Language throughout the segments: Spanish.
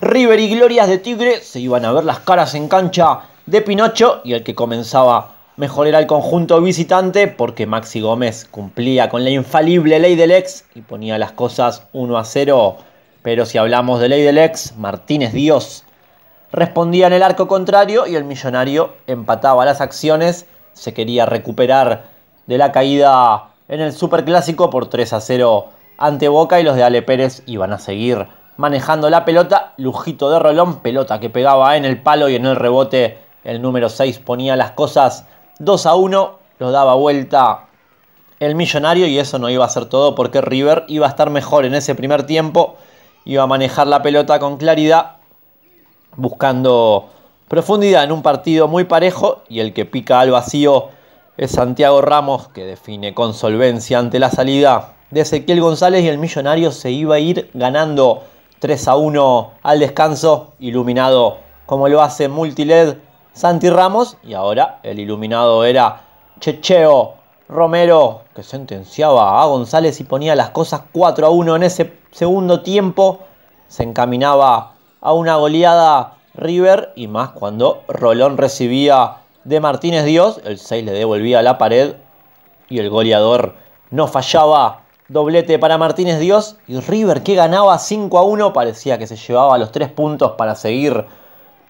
River y Glorias de Tigre se iban a ver las caras en cancha de Pinocho y el que comenzaba mejor era el conjunto visitante porque Maxi Gómez cumplía con la infalible ley del ex y ponía las cosas 1 a 0. Pero si hablamos de ley del ex, Martínez Dios respondía en el arco contrario y el millonario empataba las acciones. Se quería recuperar de la caída en el Superclásico por 3 a 0 ante Boca y los de Ale Pérez iban a seguir manejando la pelota, lujito de rolón, pelota que pegaba en el palo y en el rebote el número 6 ponía las cosas 2 a 1, lo daba vuelta el millonario y eso no iba a ser todo porque River iba a estar mejor en ese primer tiempo, iba a manejar la pelota con claridad, buscando profundidad en un partido muy parejo y el que pica al vacío es Santiago Ramos que define con solvencia ante la salida de Ezequiel González y el millonario se iba a ir ganando 3 a 1 al descanso, iluminado como lo hace Multiled Santi Ramos. Y ahora el iluminado era Checheo Romero, que sentenciaba a González y ponía las cosas 4 a 1 en ese segundo tiempo. Se encaminaba a una goleada River y más cuando Rolón recibía de Martínez Dios, el 6 le devolvía a la pared y el goleador no fallaba Doblete para Martínez Dios y River que ganaba 5 a 1. Parecía que se llevaba los 3 puntos para seguir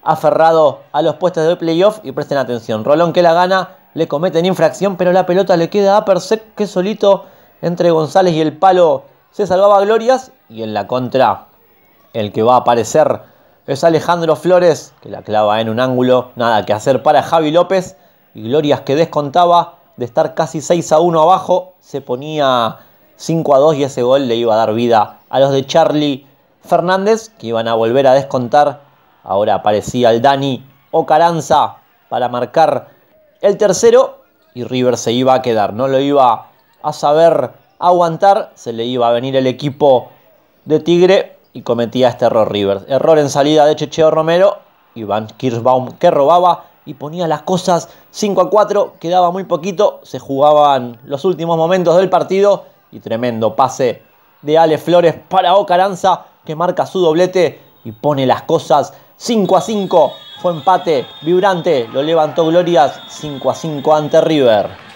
aferrado a los puestos de playoff. Y presten atención, Rolón que la gana, le cometen infracción, pero la pelota le queda a Persec que solito entre González y el palo se salvaba Glorias. Y en la contra, el que va a aparecer es Alejandro Flores que la clava en un ángulo. Nada que hacer para Javi López y Glorias que descontaba de estar casi 6 a 1 abajo, se ponía 5 a 2 y ese gol le iba a dar vida a los de Charlie Fernández, que iban a volver a descontar. Ahora aparecía el Dani Ocaranza para marcar el tercero y River se iba a quedar, no lo iba a saber aguantar, se le iba a venir el equipo de Tigre y cometía este error River. Error en salida de Checheo Romero, Iván Kirchbaum que robaba y ponía las cosas 5 a 4, quedaba muy poquito, se jugaban los últimos momentos del partido y tremendo pase de Ale Flores para Ocaranza, que marca su doblete y pone las cosas 5 a 5. Fue empate vibrante, lo levantó Glorias 5 a 5 ante River.